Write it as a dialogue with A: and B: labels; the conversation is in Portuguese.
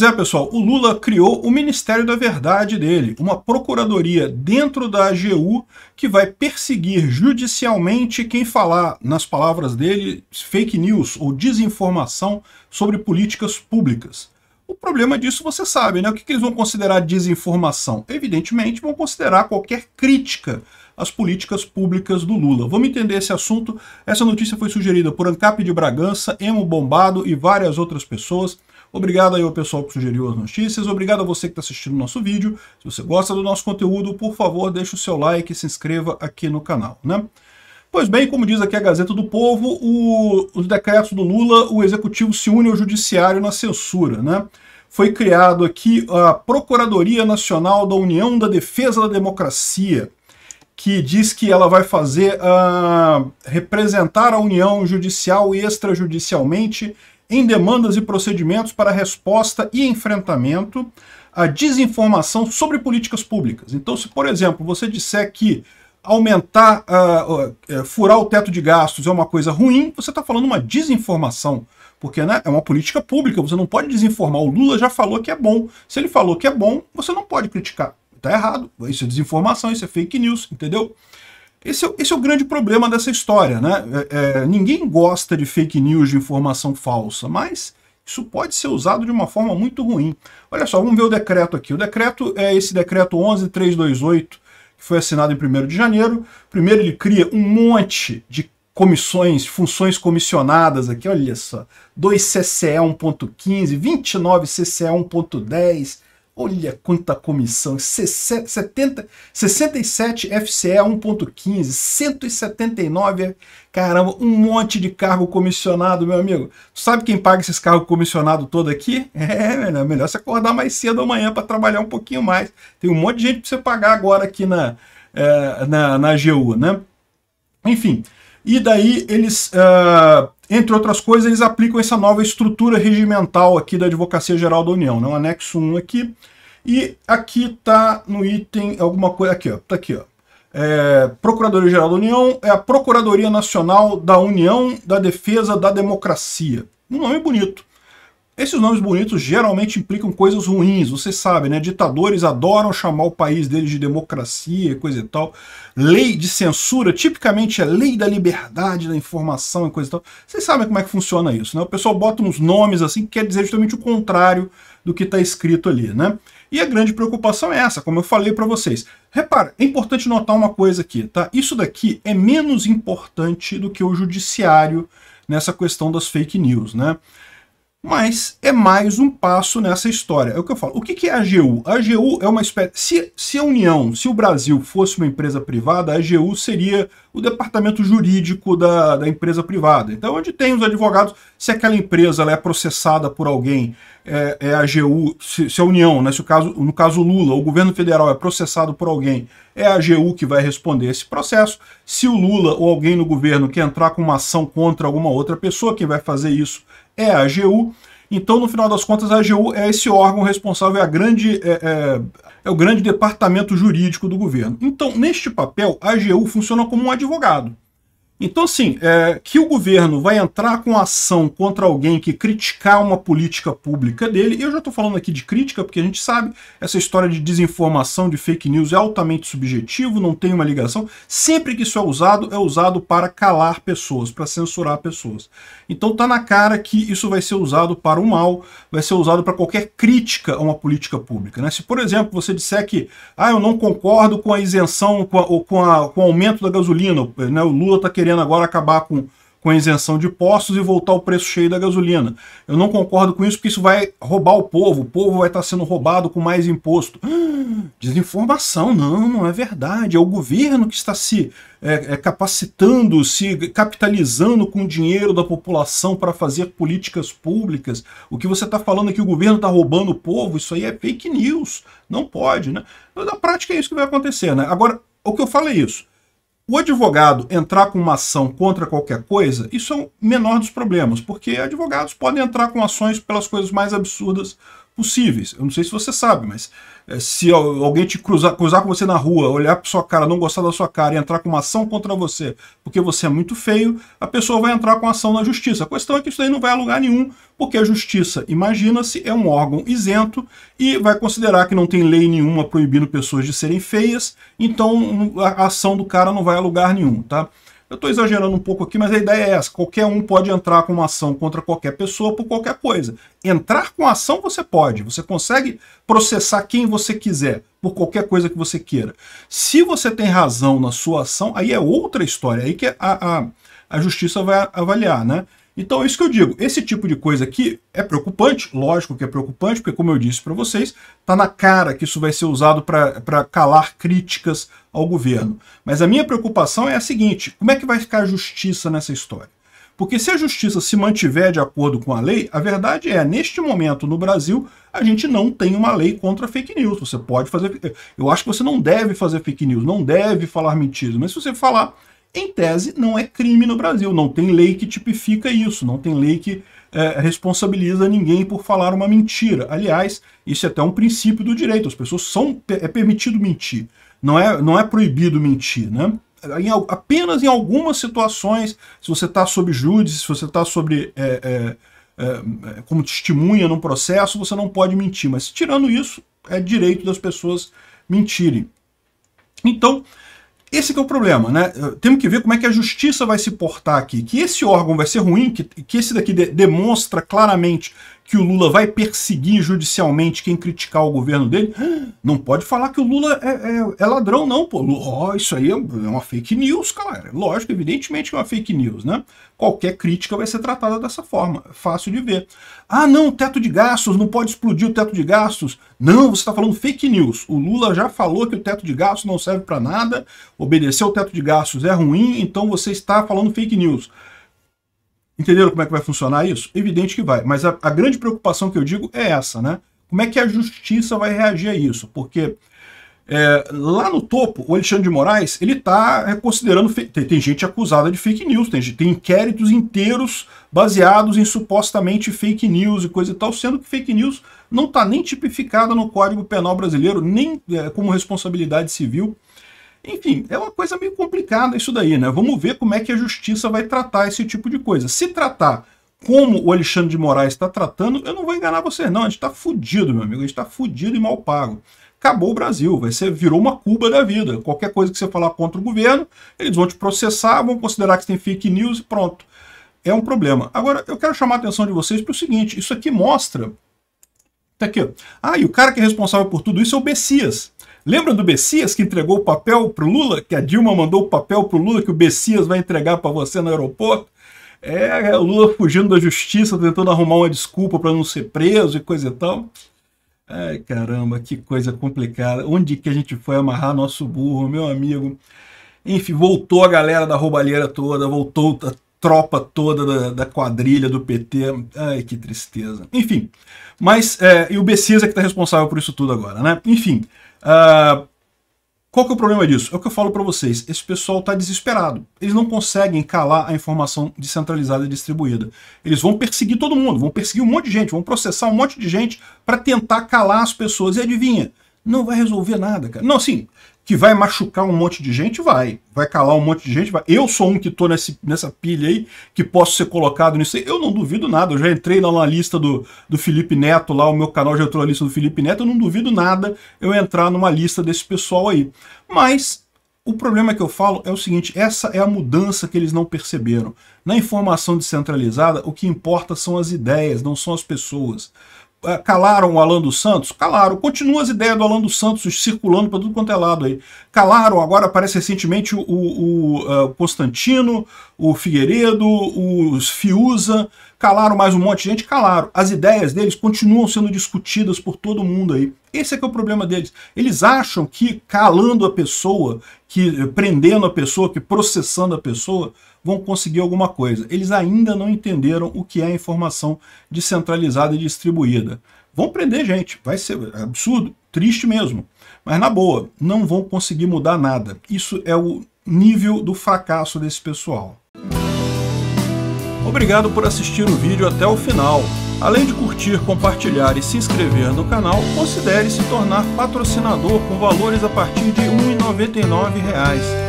A: Pois é, pessoal, o Lula criou o Ministério da Verdade dele, uma procuradoria dentro da AGU que vai perseguir judicialmente quem falar, nas palavras dele, fake news ou desinformação sobre políticas públicas. O problema disso você sabe, né? O que, eles vão considerar desinformação? Evidentemente, vão considerar qualquer crítica às políticas públicas do Lula. Vamos entender esse assunto. Essa notícia foi sugerida por Ancap de Bragança, Emo Bombado e várias outras pessoas. Obrigado aí ao pessoal que sugeriu as notícias, obrigado a você que está assistindo o nosso vídeo. Se você gosta do nosso conteúdo, por favor, deixe o seu like e se inscreva aqui no canal, né? Pois bem, como diz aqui a Gazeta do Povo, o, os decretos do Lula, o executivo se une ao judiciário na censura, né? Foi criado aqui a Procuradoria Nacional da União da Defesa da Democracia, que diz que ela vai fazer uh, representar a União judicial e extrajudicialmente em demandas e procedimentos para resposta e enfrentamento à desinformação sobre políticas públicas. Então, se, por exemplo, você disser que aumentar, uh, uh, furar o teto de gastos é uma coisa ruim, você está falando uma desinformação. Porque né, é uma política pública, você não pode desinformar. O Lula já falou que é bom. Se ele falou que é bom, você não pode criticar. Tá errado. Isso é desinformação, isso é fake news, entendeu? Esse é, esse é o grande problema dessa história, né? É, é, ninguém gosta de fake news, de informação falsa, mas isso pode ser usado de uma forma muito ruim. Olha só, vamos ver o decreto aqui. O decreto é esse decreto 11328, que foi assinado em 1 de janeiro. Primeiro ele cria um monte de comissões, funções comissionadas aqui, olha só. 2 CCE 1.15, 29 CCE 1.10, Olha quanta comissão, 70, 67 FCE 1.15, 179, caramba, um monte de cargo comissionado, meu amigo. Sabe quem paga esses cargos comissionados todo aqui? É, melhor, é melhor você acordar mais cedo amanhã para trabalhar um pouquinho mais. Tem um monte de gente para você pagar agora aqui na, é, na, na GU, né? Enfim, e daí eles uh, entre outras coisas, eles aplicam essa nova estrutura regimental aqui da Advocacia Geral da União, né? anexo 1 aqui. E aqui está no item alguma coisa, aqui ó, está aqui ó. É, Procuradoria Geral da União é a Procuradoria Nacional da União da Defesa da Democracia. Um nome bonito. Esses nomes bonitos geralmente implicam coisas ruins, você sabe, né? Ditadores adoram chamar o país deles de democracia, coisa e tal. Lei de censura, tipicamente é lei da liberdade da informação e coisa e tal. Vocês sabem como é que funciona isso, né? O pessoal bota uns nomes assim que quer dizer justamente o contrário do que está escrito ali, né? E a grande preocupação é essa, como eu falei para vocês. Repara, é importante notar uma coisa aqui, tá? Isso daqui é menos importante do que o judiciário nessa questão das fake news, né? mas é mais um passo nessa história. É o que eu falo. O que, é a AGU? A AGU é uma espécie... Se, se a União, se o Brasil fosse uma empresa privada, a AGU seria o departamento jurídico da, da empresa privada. Então, onde tem os advogados, se aquela empresa é processada por alguém, é, é a AGU, se, se, é a União, né, se o caso, no caso Lula, o governo federal é processado por alguém, é a AGU que vai responder esse processo. Se o Lula ou alguém no governo quer entrar com uma ação contra alguma outra pessoa, quem vai fazer isso é a AGU. Então, no final das contas, a AGU é esse órgão responsável, é, a grande, é, é, é o grande departamento jurídico do governo. Então, neste papel, a AGU funciona como um advogado. Então, assim, é, que o governo vai entrar com ação contra alguém que criticar uma política pública dele, e eu já estou falando aqui de crítica, porque a gente sabe, essa história de desinformação, de fake news é altamente subjetivo, não tem uma ligação. Sempre que isso é usado, é usado para calar pessoas, para censurar pessoas. Então tá na cara que isso vai ser usado para o mal, vai ser usado para qualquer crítica a uma política pública. Né? Se, por exemplo, você disser que ah, eu não concordo com a isenção, com a, ou com, a, com o aumento da gasolina, né, o Lula está querendo querendo agora acabar com, com a isenção de postos e voltar o preço cheio da gasolina. Eu não concordo com isso porque isso vai roubar o povo, o povo vai estar sendo roubado com mais imposto. Desinformação, não, não é verdade. É o governo que está se é, é, capacitando, se capitalizando com o dinheiro da população para fazer políticas públicas. O que você está falando é que o governo está roubando o povo, isso aí é fake news. Não pode, né? Na prática é isso que vai acontecer, né? Agora, o que eu falo é isso. O advogado entrar com uma ação contra qualquer coisa, isso é o menor dos problemas, porque advogados podem entrar com ações pelas coisas mais absurdas possíveis. Eu não sei se você sabe, mas eh, se alguém te cruzar, cruzar com você na rua, olhar para sua cara, não gostar da sua cara e entrar com uma ação contra você porque você é muito feio, a pessoa vai entrar com ação na justiça. A questão é que isso daí não vai a lugar nenhum, porque a justiça, imagina-se, é um órgão isento e vai considerar que não tem lei nenhuma proibindo pessoas de serem feias, então a ação do cara não vai a lugar nenhum, tá? Eu estou exagerando um pouco aqui, mas a ideia é essa. Qualquer um pode entrar com uma ação contra qualquer pessoa por qualquer coisa. Entrar com ação você pode. Você consegue processar quem você quiser por qualquer coisa que você queira. Se você tem razão na sua ação, aí é outra história. Aí que a, a, a justiça vai avaliar, né? Então, é isso que eu digo. Esse tipo de coisa aqui é preocupante, lógico que é preocupante, porque, como eu disse para vocês, está na cara que isso vai ser usado para calar críticas ao governo. Mas a minha preocupação é a seguinte: como é que vai ficar a justiça nessa história? Porque se a justiça se mantiver de acordo com a lei, a verdade é, neste momento no Brasil, a gente não tem uma lei contra fake news. Você pode fazer. Eu acho que você não deve fazer fake news, não deve falar mentiras, mas se você falar, em tese, não é crime no Brasil. Não tem lei que tipifica isso, não tem lei que é, responsabiliza ninguém por falar uma mentira. Aliás, isso é até um princípio do direito. As pessoas são. é permitido mentir. Não é, não é proibido mentir, né? Em, apenas em algumas situações, se você está sob júdice, se você está sobre. É é, é, é, como testemunha num processo, você não pode mentir. Mas tirando isso, é direito das pessoas mentirem. Então, esse é o problema, né? Temos que ver como é que a justiça vai se portar aqui. Que esse órgão vai ser ruim, que, que esse daqui de, demonstra claramente que o Lula vai perseguir judicialmente quem criticar o governo dele. Não pode falar que o Lula é, é, é ladrão, não, pô. Oh, isso aí é, é uma fake news, cara. Lógico, evidentemente que é uma fake news, né? Qualquer crítica vai ser tratada dessa forma. É fácil de ver. Ah, não, teto de gastos, não pode explodir o teto de gastos. Não, você está falando fake news. O Lula já falou que o teto de gastos não serve para nada, obedecer o teto de gastos é ruim, então você está falando fake news. Entenderam como é que vai funcionar isso? Evidente que vai, mas a, a grande preocupação que eu digo é essa, né? Como é que a justiça vai reagir a isso? Porque é, lá no topo, o Alexandre de Moraes, ele está considerando, tem, tem, gente acusada de fake news, tem, tem inquéritos inteiros baseados em supostamente fake news e coisa e tal, sendo que fake news não está nem tipificada no Código Penal Brasileiro, nem é, como responsabilidade civil. Enfim, é uma coisa meio complicada isso daí, né? Vamos ver como é que a justiça vai tratar esse tipo de coisa. Se tratar como o Alexandre de Moraes está tratando, eu não vou enganar vocês não. A gente está fudido, meu amigo. A gente está fudido e mal pago. Acabou o Brasil, vai ser, virou uma Cuba da vida. Qualquer coisa que você falar contra o governo, eles vão te processar, vão considerar que você tem fake news e pronto. É um problema. Agora, eu quero chamar a atenção de vocês para o seguinte, isso aqui mostra... Tá aqui. Ah, e o cara que é responsável por tudo isso é o Bessias. Lembra do Bessias que entregou o papel pro Lula? Que a Dilma mandou o papel pro Lula que o Bessias vai entregar para você no aeroporto? É, é, o Lula fugindo da justiça, tentando arrumar uma desculpa para não ser preso e coisa e tal. Ai, caramba, que coisa complicada. Onde que a gente foi amarrar nosso burro, meu amigo? Enfim, voltou a galera da roubalheira toda, voltou a tropa toda da, da quadrilha do PT. Ai, que tristeza. Enfim, mas é, e o Bessias é que está responsável por isso tudo agora, né? Enfim, Uh, qual que é o problema disso? É o que eu falo para vocês. Esse pessoal está desesperado. Eles não conseguem calar a informação descentralizada e distribuída. Eles vão perseguir todo mundo, vão perseguir um monte de gente, vão processar um monte de gente para tentar calar as pessoas. E adivinha? Não vai resolver nada, cara. Não, assim, que vai machucar um monte de gente, vai. Vai calar um monte de gente, vai. Eu sou um que tô nesse, nessa pilha aí, que posso ser colocado nisso aí. Eu não duvido nada. Eu já entrei lá na lista do, do Felipe Neto, lá o meu canal já entrou na lista do Felipe Neto. Eu não duvido nada eu entrar numa lista desse pessoal aí. Mas o problema que eu falo é o seguinte, essa é a mudança que eles não perceberam. Na informação descentralizada, o que importa são as ideias, não são as pessoas. É, calaram o Alan dos Santos? Calaram. continuam as ideias do Alan dos Santos circulando para tudo quanto é lado aí. Calaram agora, parece recentemente, o, o, é, o Constantino, o Figueiredo, os Fiuza. Calaram mais um monte de gente. Calaram. As ideias deles continuam sendo discutidas por todo mundo aí. Esse é que é o problema deles. Eles acham que calando a pessoa, que prendendo a pessoa, que processando a pessoa, vão conseguir alguma coisa. Eles ainda não entenderam o que é informação descentralizada e distribuída. Vão prender gente, vai ser absurdo, triste mesmo. Mas na boa, não vão conseguir mudar nada. Isso é o nível do fracasso desse pessoal. Obrigado por assistir o vídeo até o final. Além de curtir, compartilhar e se inscrever no canal, considere se tornar patrocinador com valores a partir de R$ 1,99